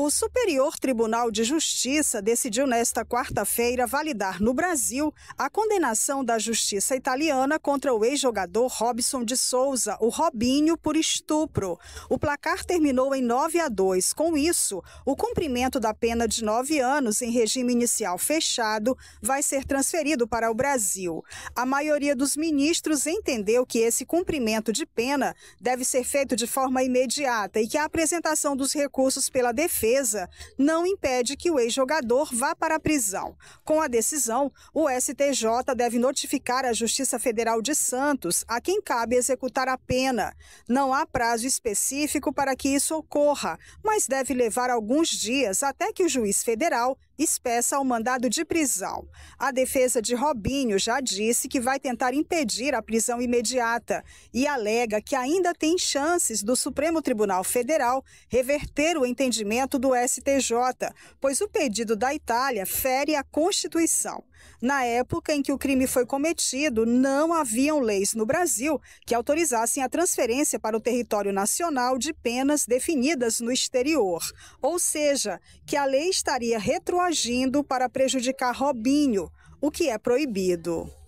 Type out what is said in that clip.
O Superior Tribunal de Justiça decidiu nesta quarta-feira validar no Brasil a condenação da justiça italiana contra o ex-jogador Robson de Souza, o Robinho, por estupro. O placar terminou em 9 a 2. Com isso, o cumprimento da pena de nove anos em regime inicial fechado vai ser transferido para o Brasil. A maioria dos ministros entendeu que esse cumprimento de pena deve ser feito de forma imediata e que a apresentação dos recursos pela defesa defesa não impede que o ex-jogador vá para a prisão. Com a decisão, o STJ deve notificar a Justiça Federal de Santos a quem cabe executar a pena. Não há prazo específico para que isso ocorra, mas deve levar alguns dias até que o juiz federal espeça o mandado de prisão. A defesa de Robinho já disse que vai tentar impedir a prisão imediata e alega que ainda tem chances do Supremo Tribunal Federal reverter o entendimento julgamento do STJ, pois o pedido da Itália fere a Constituição. Na época em que o crime foi cometido, não haviam leis no Brasil que autorizassem a transferência para o território nacional de penas definidas no exterior, ou seja, que a lei estaria retroagindo para prejudicar Robinho, o que é proibido.